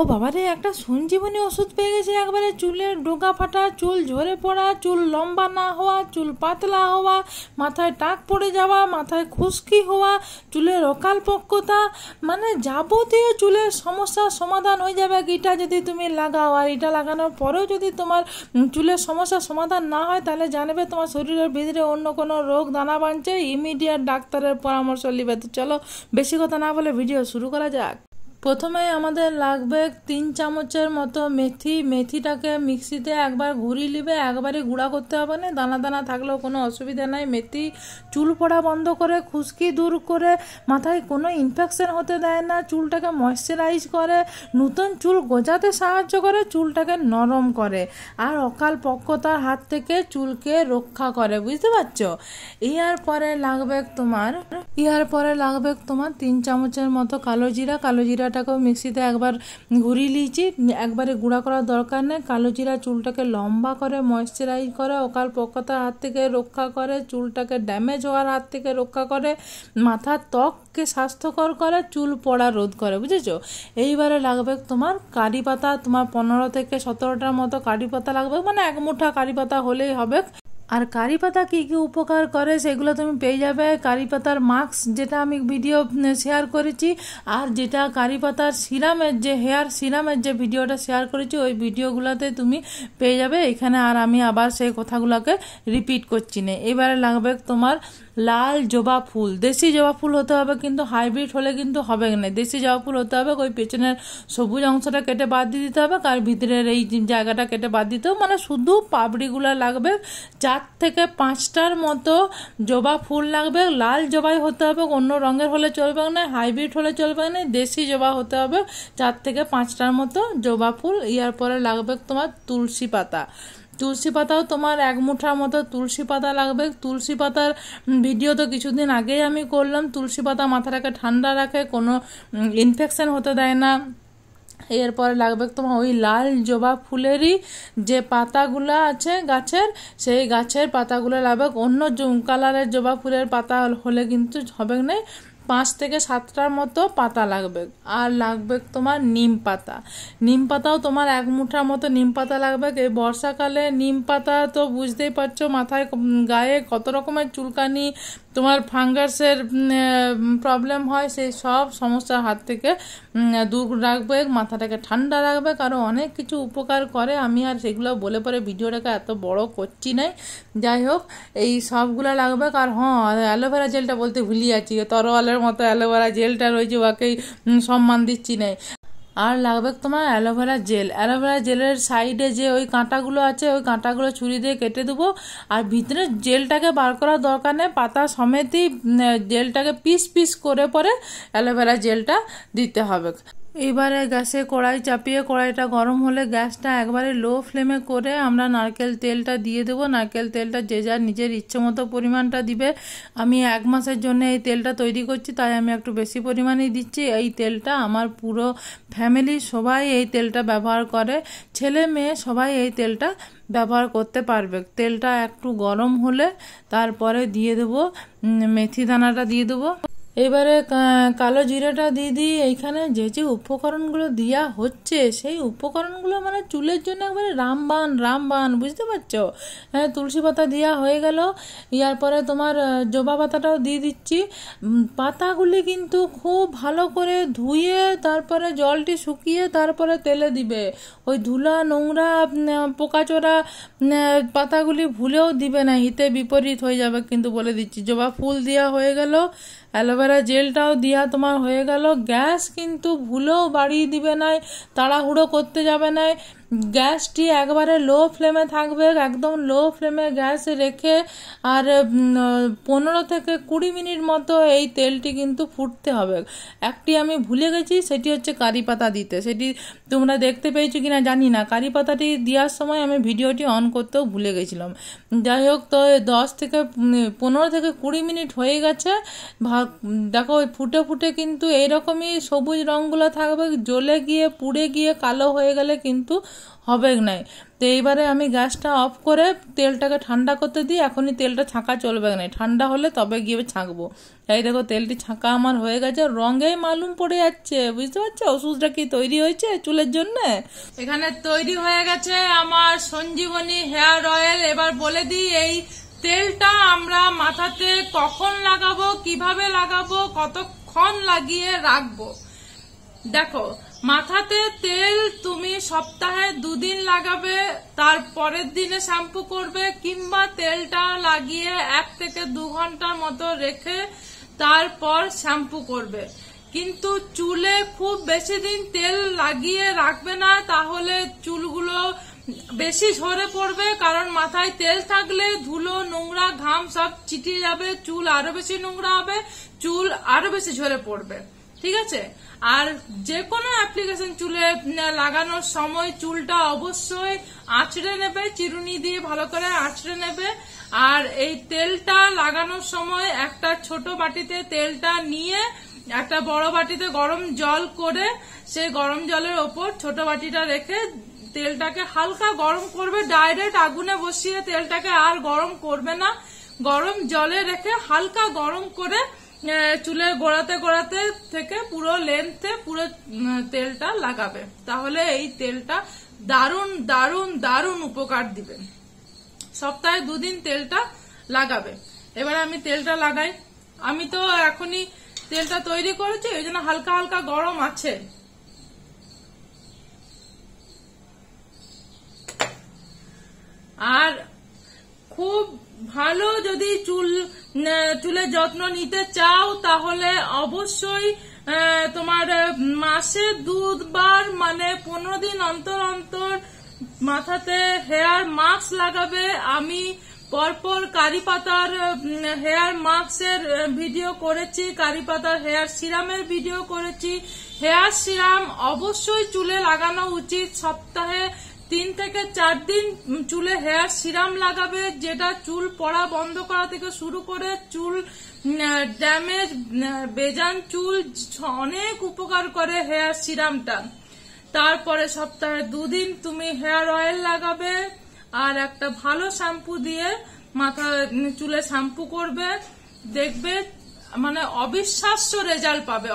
ও বাবারে একটা সঞ্জীবনী ওষুধ পেয়ে গেছে একবারে চুলের ডোগা ফাটা চুল ঝরে পড়া চুল লম্বা না হওয়া চুল পাতলা হওয়া মাথায় টাক পড়ে যাওয়া মাথায় খুশকি হওয়া চুলের অকাল পক্কতা মানে যাবতীয় চুলের সমস্যার সমাধান হয়ে যাবে এটা যদি তুমি লাগাও আর এটা লাগানোর পরেও যদি তোমার চুলের সমস্যার সমাধান না হয় তাহলে জানবে তোমার শরীরের ভিতরে অন্য কোনো রোগ দানা বাঁধছে ইমিডিয়েট ডাক্তারের পরামর্শ নিবে তো চলো বেশি কথা না বলে ভিডিও শুরু করা যাক প্রথমে আমাদের লাগবে তিন চামচের মতো মেথি মেথিটাকে মিক্সিতে একবার ঘুরিয়ে নিবে একবারে গুঁড়া করতে হবে না দানা দানা থাকলেও কোনো অসুবিধা নাই মেথি চুল পড়া বন্ধ করে খুশকি দূর করে মাথায় কোনো ইনফেকশন হতে দেয় না চুলটাকে ময়শ্চারাইজ করে নতুন চুল গোজাতে সাহায্য করে চুলটাকে নরম করে আর অকাল পক্কতার হাত থেকে চুলকে রক্ষা করে বুঝতে পারছো ইয়ার পরে লাগবে তোমার ইয়ার পরে লাগবে তোমার তিন চামচের মতো কালো জিরা কালো জিরা মশলাটাকেও মিক্সিতে একবার ঘুরিয়ে নিয়েছি একবারে গুঁড়া করার দরকার নেই কালো জিরা চুলটাকে লম্বা করে ময়শ্চারাইজ করে ওকাল পকতার হাত থেকে রক্ষা করে চুলটাকে ড্যামেজ হওয়ার হাত থেকে রক্ষা করে মাথার ত্বককে স্বাস্থ্যকর করে চুল পড়া রোধ করে বুঝেছ এইবারে লাগবে তোমার কারি পাতা তোমার পনেরো থেকে সতেরোটার মতো কারি পাতা লাগবে মানে এক মুঠা কারি পাতা হলেই হবে আর কারি পাতা কী কী উপকার করে সেগুলো তুমি পেয়ে যাবে কারি পাতার মাস্ক যেটা আমি ভিডিও শেয়ার করেছি আর যেটা কারি পাতার সিরামের যে হেয়ার সিরামের যে ভিডিওটা শেয়ার করেছি ওই ভিডিওগুলোতে তুমি পেয়ে যাবে এখানে আর আমি আবার সেই কথাগুলোকে রিপিট করছি না এবারে লাগবে তোমার লাল জবা ফুল দেশি জবা ফুল হতে হবে কিন্তু হাইব্রিড হলে কিন্তু হবে না দেশি জবা ফুল হতে হবে ওই পেছনের সবুজ অংশটা কেটে বাদ দিয়ে দিতে হবে আর ভিতরের এই জায়গাটা কেটে বাদ দিতে হবে মানে শুধু পাবড়িগুলো লাগবে চার থেকে পাঁচটার মতো জবা ফুল লাগবে লাল জবাই হতে হবে অন্য রঙের হলে চলবে না হাইব্রিড হলে চলবে না দেশি জবা হতে হবে চার থেকে পাঁচটার মতো জবা ফুল ইয়ার পরে লাগবে তোমার তুলসী পাতা তুলসী পাতাও তোমার এক মুঠার মতো তুলসী পাতা লাগবে তুলসী পাতার ভিডিও তো কিছুদিন আগেই আমি করলাম তুলসী পাতা মাথাটাকে ঠান্ডা রাখে কোনো ইনফেকশান হতে দেয় না এরপরে লাগবে তোমার ওই লাল জবা ফুলেরই যে পাতাগুলো আছে গাছের সেই গাছের পাতাগুলো লাগবে অন্য কালারের জবা ফুলের পাতা হলে কিন্তু হবে না পাঁচ থেকে সাতটার মতো পাতা লাগবে আর লাগবে তোমার নিম পাতা নিম পাতাও তোমার এক মুঠার মতো নিম পাতা লাগবে এই বর্ষাকালে নিম পাতা তো বুঝতেই পারছো মাথায় গায়ে কত রকমের চুলকানি তোমার ফাঙ্গাসের প্রবলেম হয় সেই সব সমস্যার হাত থেকে দূর রাখবে মাথাটাকে ঠান্ডা রাখবে কারো অনেক কিছু উপকার করে আমি আর সেগুলো বলে পরে ভিডিওটাকে এত বড় করছি নাই যাই হোক এই সবগুলো লাগবে আর হ্যাঁ অ্যালোভেরা জেলটা বলতে ভুলি আছি তরোয়ালের জেলের মতো অ্যালোভেরা জেলটা রয়েছে ওকেই সম্মান দিচ্ছি নেই আর লাগবে তোমার অ্যালোভেরা জেল অ্যালোভেরা জেলের সাইডে যে ওই কাঁটাগুলো আছে ওই কাঁটাগুলো ছুরি দিয়ে কেটে দেবো আর ভিতরে জেলটাকে বার করার দরকার নেই পাতা সমেতই জেলটাকে পিস পিস করে পরে অ্যালোভেরা জেলটা দিতে হবে এইবারে গ্যাসে কড়াই চাপিয়ে কড়াইটা গরম হলে গ্যাসটা একবারে লো ফ্লেমে করে আমরা নারকেল তেলটা দিয়ে দেব নারকেল তেলটা যে যার নিজের ইচ্ছে মতো পরিমাণটা দিবে আমি এক মাসের জন্য এই তেলটা তৈরি করছি তাই আমি একটু বেশি পরিমাণেই দিচ্ছি এই তেলটা আমার পুরো ফ্যামিলি সবাই এই তেলটা ব্যবহার করে ছেলে মেয়ে সবাই এই তেলটা ব্যবহার করতে পারবে তেলটা একটু গরম হলে তারপরে দিয়ে দেবো মেথি দানাটা দিয়ে দেবো এবারে কালো জিরাটা দিয়ে দিই এইখানে যে যে উপকরণগুলো দেওয়া হচ্ছে সেই উপকরণগুলো মানে চুলের জন্য একবারে রামবান রামবান বুঝতে পারছো হ্যাঁ তুলসী পাতা দেওয়া হয়ে গেল ইয়ার পরে তোমার জবা পাতাটাও দিয়ে দিচ্ছি পাতাগুলি কিন্তু খুব ভালো করে ধুয়ে তারপরে জলটি শুকিয়ে তারপরে তেলে দিবে ওই ধুলা নোংরা পোকাচোরা পাতাগুলি ভুলেও দিবে না হিতে বিপরীত হয়ে যাবে কিন্তু বলে দিচ্ছি জবা ফুল দেওয়া হয়ে গেল অ্যালোভেরা জেলটাও দিয়া তোমার হয়ে গেল গ্যাস কিন্তু ভুলেও বাড়িয়ে দিবে নাই তাড়াহুড়ো করতে যাবে নাই গ্যাসটি একবারে লো ফ্লেমে থাকবে একদম লো ফ্লেমে গ্যাস রেখে আর পনেরো থেকে কুড়ি মিনিট মতো এই তেলটি কিন্তু ফুটতে হবে একটি আমি ভুলে গেছি সেটি হচ্ছে কারি পাতা দিতে সেটি তোমরা দেখতে পেয়েছো কি না জানি না কারি পাতাটি দেওয়ার সময় আমি ভিডিওটি অন করতেও ভুলে গেছিলাম যাই হোক তো দশ থেকে পনেরো থেকে কুড়ি মিনিট হয়ে গেছে দেখো ফুটে ফুটে কিন্তু এইরকমই সবুজ রঙগুলো থাকবে জ্বলে গিয়ে পুড়ে গিয়ে কালো হয়ে গেলে কিন্তু হবে নাই তো এইবারে আমি গ্যাসটা অফ করে তেলটাকে ঠান্ডা করতে দিই এখনই তেলটা ছাঁকা চলবে না ঠান্ডা হলে তবে গিয়ে ছাঁকবো তাই দেখো তেলটি ছাঁকা আমার হয়ে গেছে রঙেই মালুম পড়ে যাচ্ছে বুঝতে পারছো ওষুধটা কি তৈরি হয়েছে চুলের জন্য এখানে তৈরি হয়ে গেছে আমার সঞ্জীবনী হেয়ার অয়েল এবার বলে দিই এই তেলটা আমরা মাথাতে কখন লাগাবো কিভাবে লাগাবো কতক্ষণ লাগিয়ে রাখবো দেখো মাথাতে তেল তুমি সপ্তাহে দুদিন লাগাবে তার পরের দিনে শ্যাম্পু করবে কিংবা তেলটা লাগিয়ে এক থেকে দু ঘন্টার মতো রেখে তারপর শ্যাম্পু করবে কিন্তু চুলে খুব বেশি দিন তেল লাগিয়ে রাখবে না তাহলে চুলগুলো বেশি ঝরে পড়বে কারণ মাথায় তেল থাকলে ধুলো নোংরা ঘাম সব চিটিয়ে যাবে চুল আরো বেশি নোংরা হবে চুল আরো বেশি ঝরে পড়বে ঠিক আছে আর যে কোনো অ্যাপ্লিকেশন চুলে লাগানোর সময় চুলটা অবশ্যই আঁচড়ে নেবে চিরুনি দিয়ে ভালো করে আঁচড়ে নেবে আর এই তেলটা লাগানোর সময় একটা ছোট বাটিতে তেলটা নিয়ে একটা বড় বাটিতে গরম জল করে সে গরম জলের ওপর ছোট বাটিটা রেখে তেলটাকে হালকা গরম করবে ডাইরেক্ট আগুনে বসিয়ে তেলটাকে আর গরম করবে না গরম জলে রেখে হালকা গরম করে চুলের গোড়াতে গোড়াতে থেকে পুরো লেন্থে পুরো তেলটা লাগাবে তাহলে এই তেলটা দারুণ দারুণ দারুণ উপকার দিবে সপ্তাহে দুদিন তেলটা লাগাবে এবার আমি তেলটা লাগাই আমি তো এখনই তেলটা তৈরি করেছি ওই জন্য হালকা হালকা গরম আছে আর খুব ভালো যদি চুল চুলের যত্ন নিতে চাও তাহলে অবশ্যই তোমার মাসে দুবার মানে পনেরো দিন অন্তর অন্তর মাথাতে হেয়ার মাস্ক লাগাবে আমি পরপর কারি পাতার হেয়ার মাস্কের ভিডিও করেছি কারি পাতার হেয়ার সিরামের ভিডিও করেছি হেয়ার সিরাম অবশ্যই চুলে লাগানো উচিত সপ্তাহে তিন থেকে চার দিন চুলে হেয়ার সিরাম লাগাবে যেটা চুল পড়া বন্ধ করা থেকে শুরু করে চুল ড্যামেজ বেজান চুল অনেক উপকার করে হেয়ার সিরামটা তারপরে সপ্তাহে দুদিন তুমি হেয়ার অয়েল লাগাবে আর একটা ভালো শ্যাম্পু দিয়ে মাথা চুলে শ্যাম্পু করবে দেখবে মানে অবিশ্বাস্য রেজাল্ট পাবে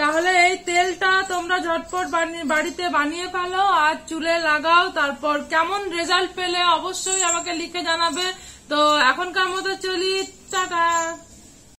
তাহলে এই তেলটা তোমরা ঝটপট বাড়িতে বানিয়ে ফেলো আর চুলে লাগাও তারপর কেমন রেজাল্ট পেলে অবশ্যই আমাকে লিখে জানাবে তো এখনকার মতো চলি টাটা